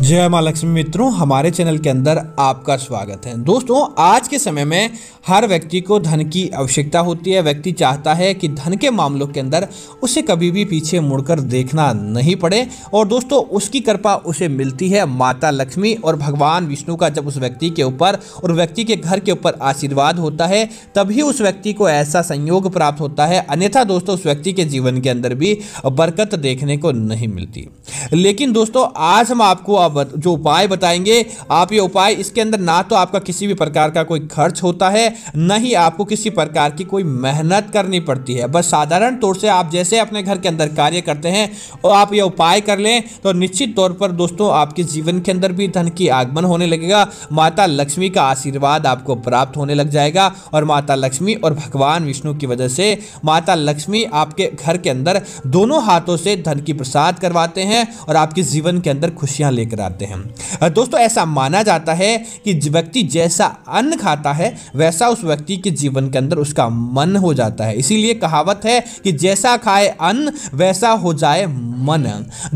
जय माँ लक्ष्मी मित्रों हमारे चैनल के अंदर आपका स्वागत है दोस्तों आज के समय में हर व्यक्ति को धन की आवश्यकता होती है व्यक्ति चाहता है कि धन के मामलों के अंदर उसे कभी भी पीछे मुड़कर देखना नहीं पड़े और दोस्तों उसकी कृपा उसे मिलती है माता लक्ष्मी और भगवान विष्णु का जब उस व्यक्ति के ऊपर और व्यक्ति के घर के ऊपर आशीर्वाद होता है तभी उस व्यक्ति को ऐसा संयोग प्राप्त होता है अन्यथा दोस्तों उस व्यक्ति के जीवन के अंदर भी बरकत देखने को नहीं मिलती लेकिन दोस्तों आज हम आपको आप जो उपाय बताएंगे आप ये उपाय इसके अंदर ना तो आपका किसी भी प्रकार का कोई खर्च होता है न ही आपको किसी प्रकार की कोई मेहनत करनी पड़ती है बस साधारण तौर से आप जैसे अपने घर के अंदर कार्य करते हैं और आप ये उपाय कर लें तो निश्चित तौर पर दोस्तों आपके जीवन के अंदर भी धन की आगमन होने लगेगा माता लक्ष्मी का आशीर्वाद आपको प्राप्त होने लग जाएगा और माता लक्ष्मी और भगवान विष्णु की वजह से माता लक्ष्मी आपके घर के अंदर दोनों हाथों से धन की प्रसाद करवाते हैं और आपके जीवन के अंदर खुशियां ले लेकर आते हैं दोस्तों ऐसा माना जाता है कि व्यक्ति जैसा अन्न खाता है वैसा उस व्यक्ति के जीवन के अंदर उसका मन हो जाता है इसीलिए कहावत है कि जैसा खाए अन्न वैसा हो जाए मन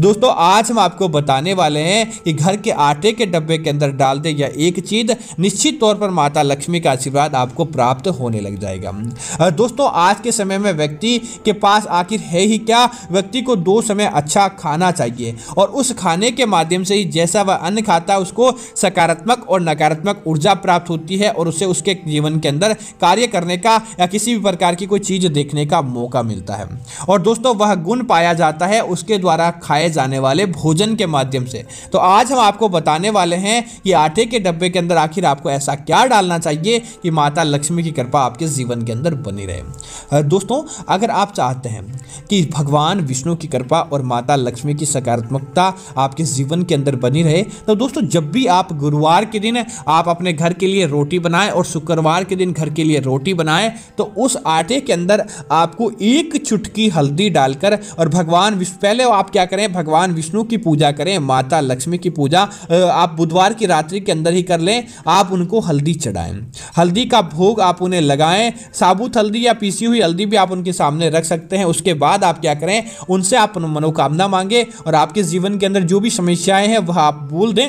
दोस्तों आज हम आपको बताने वाले हैं कि घर के आटे के डब्बे के अंदर डाल दे या एक चीज निश्चित तौर पर माता लक्ष्मी का आशीर्वाद आपको प्राप्त होने लग जाएगा दोस्तों आज के समय में व्यक्ति के पास आखिर है ही क्या व्यक्ति को दो समय अच्छा खाना चाहिए और उस खाने के माध्यम से शरीर जैसा वह अन्न खाता है उसको सकारात्मक और नकारात्मक ऊर्जा प्राप्त होती है और उसे उसके जीवन के अंदर कार्य करने का या किसी भी प्रकार की कोई चीज़ देखने का मौका मिलता है और दोस्तों वह गुण पाया जाता है उसके द्वारा खाए जाने वाले भोजन के माध्यम से तो आज हम आपको बताने वाले हैं कि आटे के डब्बे के अंदर आखिर आपको ऐसा क्या डालना चाहिए कि माता लक्ष्मी की कृपा आपके जीवन के अंदर बनी रहे दोस्तों अगर आप चाहते हैं कि भगवान विष्णु की कृपा और माता लक्ष्मी की सकारात्मकता आपके जीवन के अंदर अंदर बनी रहे तो दोस्तों जब भी आप गुरुवार के दिन आप अपने घर के लिए रोटी बनाएं और शुक्रवार के दिन घर के लिए रोटी बनाएं तो उस आटे के अंदर आपको एक चुटकी हल्दी डालकर और भगवान विष्णु पहले आप क्या करें भगवान विष्णु की पूजा करें माता लक्ष्मी की पूजा आप बुधवार की रात्रि के अंदर ही कर लें आप उनको हल्दी चढ़ाएं हल्दी का भोग आप उन्हें लगाएं साबुत हल्दी या पीसी हुई हल्दी भी आप उनके सामने रख सकते हैं उसके बाद आप क्या करें उनसे आप मनोकामना मांगे और आपके जीवन के अंदर जो भी समस्याएं हैं वह आप बोल दें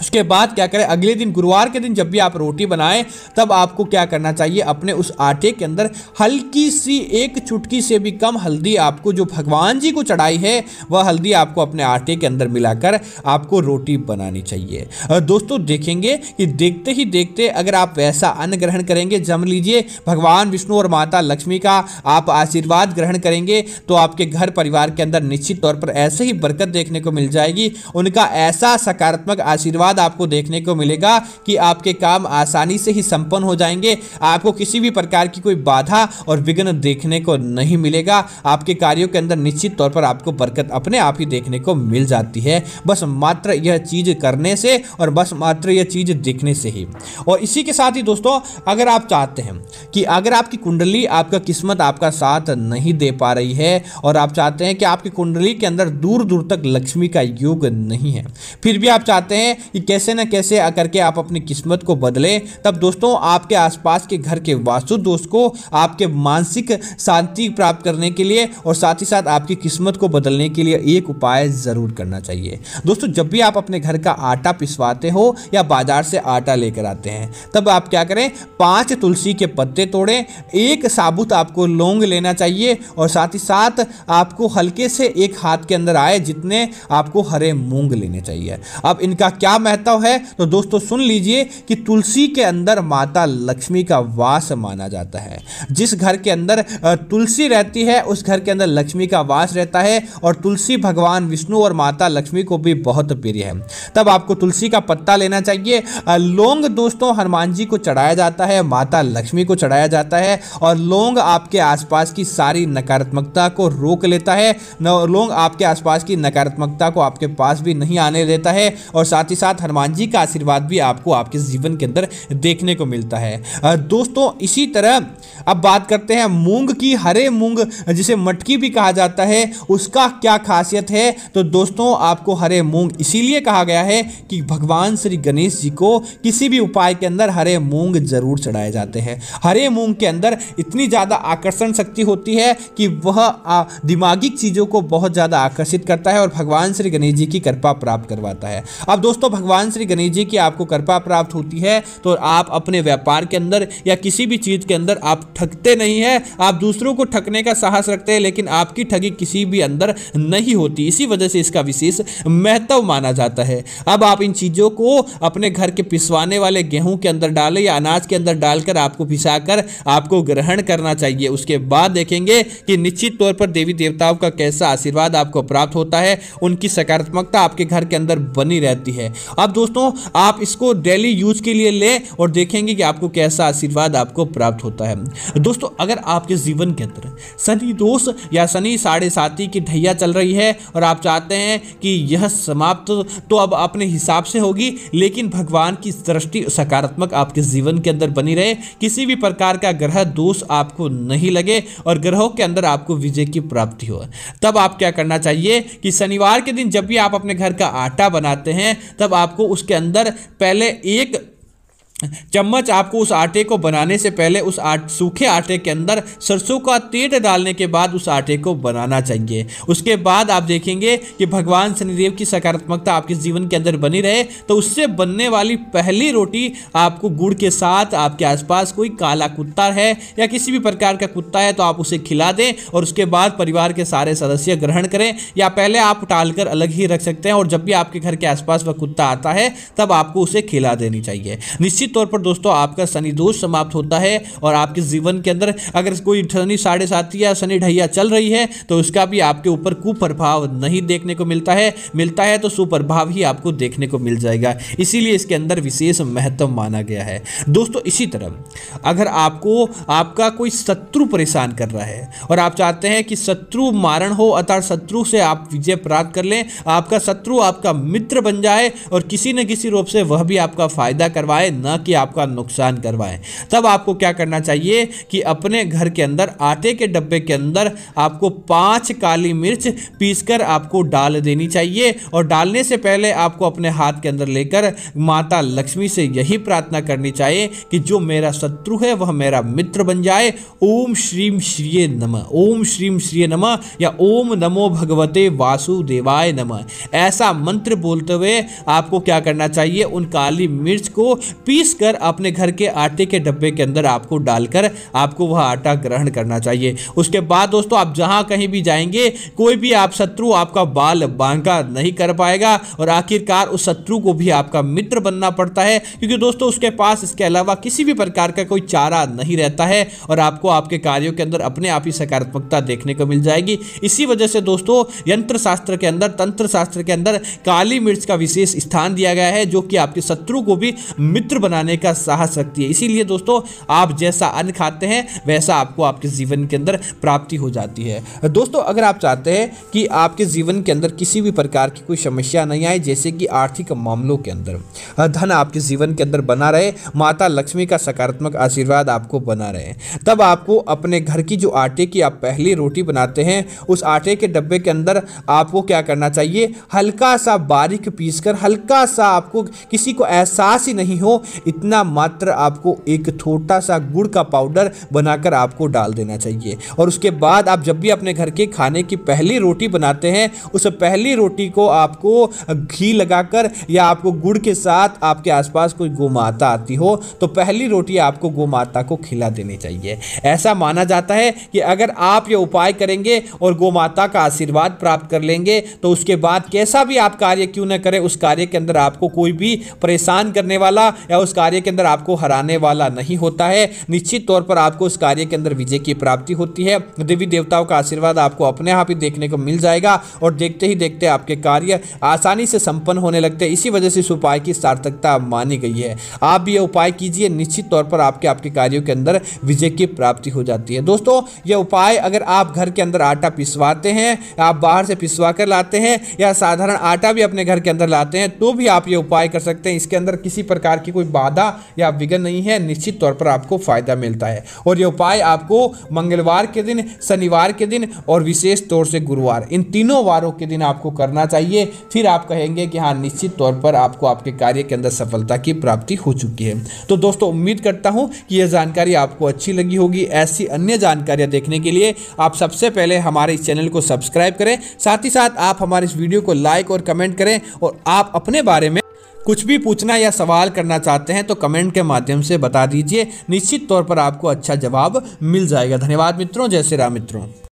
उसके बाद क्या करें अगले दिन गुरुवार के दिन जब भी आप रोटी बनाएं तब आपको क्या करना चाहिए अपने उस आटे के अंदर हल्की सी एक चुटकी से भी कम हल्दी आपको जो भगवान जी को चढ़ाई है वह हल्दी आपको अपने आटे के अंदर मिलाकर आपको रोटी बनानी चाहिए दोस्तों देखेंगे कि देखते ही देखते अगर आप वैसा अन्न ग्रहण करेंगे जम लीजिए भगवान विष्णु और माता लक्ष्मी का आप आशीर्वाद ग्रहण करेंगे तो आपके घर परिवार के अंदर निश्चित तौर पर ऐसे ही बरकत देखने को मिल जाएगी उनका ऐसा सकारात्मक आशीर्वाद बाद आपको देखने को मिलेगा कि आपके काम आसानी से ही संपन्न हो जाएंगे आपको किसी भी प्रकार की कोई बाधा और विघ्न देखने को नहीं मिलेगा आपके कार्यों के अंदर निश्चित तौर पर आपको बरकत अपने आप ही देखने को मिल जाती है बस मात्र यह चीज़ करने से और बस मात्र यह चीज़ देखने से ही और इसी के साथ ही दोस्तों अगर आप चाहते हैं कि अगर आपकी कुंडली आपका किस्मत आपका साथ नहीं दे पा रही है और आप चाहते हैं कि आपकी कुंडली के अंदर दूर दूर तक लक्ष्मी का योग नहीं है फिर भी आप चाहते हैं कि कैसे ना कैसे के आप अपनी किस्मत को बदले तब दोस्तों आपके आसपास के घर के वास्तु दोष को आपके मानसिक शांति प्राप्त करने के लिए और साथ ही साथ आपकी किस्मत को बदलने के लिए एक उपाय ज़रूर करना चाहिए दोस्तों जब भी आप अपने घर का आटा पिसवाते हो या बाजार से आटा लेकर आते हैं तब आप क्या करें पांच तुलसी के पत्ते तोड़ें एक साबुत आपको लौंग लेना चाहिए और साथ ही साथ आपको हल्के से एक हाथ के अंदर आए जितने आपको हरे मूंग लेने चाहिए अब इनका क्या महत्व है तो दोस्तों सुन लीजिए कि तुलसी के अंदर माता लक्ष्मी का वास माना जाता है जिस घर के अंदर तुलसी रहती है उस घर के अंदर लक्ष्मी का वास रहता है और तुलसी भगवान विष्णु और माता लक्ष्मी को भी बहुत प्रिय है तब आपको तुलसी का पत्ता लेना चाहिए लौंग दोस्तों हनुमान जी को चढ़ाया जाता है माता लक्ष्मी को चढ़ाया जाता है और लौंग आपके आसपास की सारी नकारात्मकता को रोक लेता है लौंग आपके आसपास की नकारात्मकता को आपके पास भी नहीं आने देता है और साथ ही साथ साथ हनुमान जी का आशीर्वाद भी आपको आपके जीवन के अंदर देखने को मिलता है दोस्तों इसी तरह अब बात करते हैं मूंग की हरे मूंग जिसे मटकी भी कहा जाता है उसका क्या खासियत है तो दोस्तों आपको हरे मूंग इसीलिए कहा गया है कि भगवान श्री गणेश जी को किसी भी उपाय के अंदर हरे मूंग जरूर चढ़ाए जाते हैं हरे मूंग के अंदर इतनी ज़्यादा आकर्षण शक्ति होती है कि वह दिमागी चीज़ों को बहुत ज़्यादा आकर्षित करता है और भगवान श्री गणेश जी की कृपा प्राप्त करवाता है अब दोस्तों भगवान श्री गणेश जी की आपको कृपा प्राप्त होती है तो आप अपने व्यापार के अंदर या किसी भी चीज़ के अंदर आप ठगते नहीं है आप दूसरों को ठगने का साहस रखते हैं लेकिन आपकी ठगी किसी भी अंदर नहीं होती इसी वजह से इसका विशेष महत्व माना जाता है अब आप इन चीज़ों को अपने घर के पिसवाने वाले गेहूं के अंदर डालें या अनाज के अंदर डालकर आपको पिसा कर आपको ग्रहण करना चाहिए उसके बाद देखेंगे कि निश्चित तौर पर देवी देवताओं का कैसा आशीर्वाद आपको प्राप्त होता है उनकी सकारात्मकता आपके घर के अंदर बनी रहती है अब दोस्तों आप इसको डेली यूज के लिए लें और देखेंगे कि आपको कैसा आशीर्वाद आपको प्राप्त होता है दोस्तों अगर आपके जीवन के अंदर शनि दोष या शनि साढ़े साथी की ढैया चल रही है और आप चाहते हैं कि यह समाप्त तो अब अपने हिसाब से होगी लेकिन भगवान की दृष्टि सकारात्मक आपके जीवन के अंदर बनी रहे किसी भी प्रकार का ग्रह दोष आपको नहीं लगे और ग्रहों के अंदर आपको विजय की प्राप्ति हो तब आप क्या करना चाहिए कि शनिवार के दिन जब भी आप अपने घर का आटा बनाते हैं तब आपको उसके अंदर पहले एक चम्मच आपको उस आटे को बनाने से पहले उस आट सूखे आटे के अंदर सरसों का तेल डालने के बाद उस आटे को बनाना चाहिए उसके बाद आप देखेंगे कि भगवान शनिदेव की सकारात्मकता आपके जीवन के अंदर बनी रहे तो उससे बनने वाली पहली रोटी आपको गुड़ के साथ आपके आसपास कोई काला कुत्ता है या किसी भी प्रकार का कुत्ता है तो आप उसे खिला दें और उसके बाद परिवार के सारे सदस्य ग्रहण करें या पहले आप टाल अलग ही रख सकते हैं और जब भी आपके घर के आसपास वह कुत्ता आता है तब आपको उसे खिला देनी चाहिए निश्चित निश्चित तौर पर दोस्तों आपका शनि दोष समाप्त होता है और आपके जीवन के अंदर अगर कोई शनि साढ़े सात या शनि ढैया चल रही है तो उसका भी आपके ऊपर कुप्रभाव नहीं देखने को मिलता है मिलता है तो सुप्रभाव ही आपको देखने को मिल जाएगा इसीलिए इसके अंदर विशेष महत्व माना गया है दोस्तों इसी तरह अगर आपको आपका कोई शत्रु परेशान कर रहा है और आप चाहते हैं कि शत्रु मारण हो अर्थात शत्रु से आप विजय प्राप्त कर लें आपका शत्रु आपका मित्र बन जाए और किसी न किसी रूप से वह भी आपका फायदा करवाए न कि आपका नुकसान करवाएं तब आपको क्या करना चाहिए कि अपने घर के अंदर आटे के डब्बे के अंदर आपको पांच काली मिर्च पीसकर आपको डाल देनी चाहिए और डालने से पहले आपको अपने हाथ के अंदर लेकर माता लक्ष्मी से यही प्रार्थना करनी चाहिए कि जो मेरा शत्रु है वह मेरा मित्र बन जाए ओम श्रीम श्री नम ओम श्रीम श्री नम या ओम नमो भगवते वासुदेवाय नम ऐसा मंत्र बोलते हुए आपको क्या करना चाहिए उन काली मिर्च को पीस कर अपने घर के आटे के डब्बे के अंदर आपको डालकर आपको वह आटा ग्रहण करना चाहिए उसके बाद दोस्तों आप जहां कहीं भी जाएंगे कोई भी आप शत्रु आपका बाल बांका नहीं कर पाएगा और आखिरकार उस शत्रु को भी आपका मित्र बनना पड़ता है क्योंकि दोस्तों उसके पास इसके अलावा किसी भी प्रकार का कोई चारा नहीं रहता है और आपको आपके कार्यों के अंदर अपने आप ही सकारात्मकता देखने को मिल जाएगी इसी वजह से दोस्तों यंत्र शास्त्र के अंदर तंत्र शास्त्र के अंदर काली मिर्च का विशेष स्थान दिया गया है जो कि आपके शत्रु को भी मित्र बना बनाने का साहस रखती है इसीलिए दोस्तों आप जैसा अन्न खाते हैं वैसा आपको आपके जीवन के अंदर प्राप्ति हो जाती है दोस्तों अगर आप चाहते हैं कि आपके जीवन के अंदर किसी भी प्रकार की कोई समस्या नहीं आए जैसे कि आर्थिक मामलों के अंदर धन आपके जीवन के अंदर बना रहे माता लक्ष्मी का सकारात्मक आशीर्वाद आपको बना रहे तब आपको अपने घर की जो आटे की आप पहली रोटी बनाते हैं उस आटे के डब्बे के अंदर आपको क्या करना चाहिए हल्का सा बारीक पीस हल्का सा आपको किसी को एहसास ही नहीं हो इतना मात्र आपको एक छोटा सा गुड़ का पाउडर बनाकर आपको डाल देना चाहिए और उसके बाद आप जब भी अपने घर के खाने की पहली रोटी बनाते हैं उस पहली रोटी को आपको घी लगाकर या आपको गुड़ के साथ आपके आसपास कोई गोमाता आती हो तो पहली रोटी आपको गोमाता को खिला देनी चाहिए ऐसा माना जाता है कि अगर आप ये उपाय करेंगे और गोमाता का आशीर्वाद प्राप्त कर लेंगे तो उसके बाद कैसा भी आप कार्य क्यों ना करें उस कार्य के अंदर आपको कोई भी परेशान करने वाला या उस कार्य के अंदर आपको हराने वाला नहीं होता है निश्चित तौर पर आपको उस कार्य के अंदर विजय की प्राप्ति होती है देवी देवताओं का आशीर्वाद आपको अपने आप ही देखने को मिल जाएगा और देखते ही देखते आपके कार्य आसानी से संपन्न होने लगते हैं इसी वजह से इस उपाय की सार्थकता मानी गई है आप भी यह उपाय कीजिए निश्चित तौर पर आपके आपके कार्यों के अंदर विजय की प्राप्ति हो जाती है दोस्तों यह उपाय अगर आप घर के अंदर आटा पिसवाते हैं आप बाहर से पिसवा कर लाते हैं या साधारण आटा भी अपने घर के अंदर लाते हैं तो भी आप ये उपाय कर सकते हैं इसके अंदर किसी प्रकार की कोई बात बाधा या विघन नहीं है निश्चित तौर पर आपको फायदा मिलता है और ये उपाय आपको मंगलवार के दिन शनिवार के दिन और विशेष तौर से गुरुवार इन तीनों वारों के दिन आपको करना चाहिए फिर आप कहेंगे कि हाँ निश्चित तौर पर आपको आपके कार्य के अंदर सफलता की प्राप्ति हो चुकी है तो दोस्तों उम्मीद करता हूँ कि यह जानकारी आपको अच्छी लगी होगी ऐसी अन्य जानकारियाँ देखने के लिए आप सबसे पहले हमारे इस चैनल को सब्सक्राइब करें साथ ही साथ आप हमारे इस वीडियो को लाइक और कमेंट करें और आप अपने बारे में कुछ भी पूछना या सवाल करना चाहते हैं तो कमेंट के माध्यम से बता दीजिए निश्चित तौर पर आपको अच्छा जवाब मिल जाएगा धन्यवाद मित्रों जय श्री राम मित्रों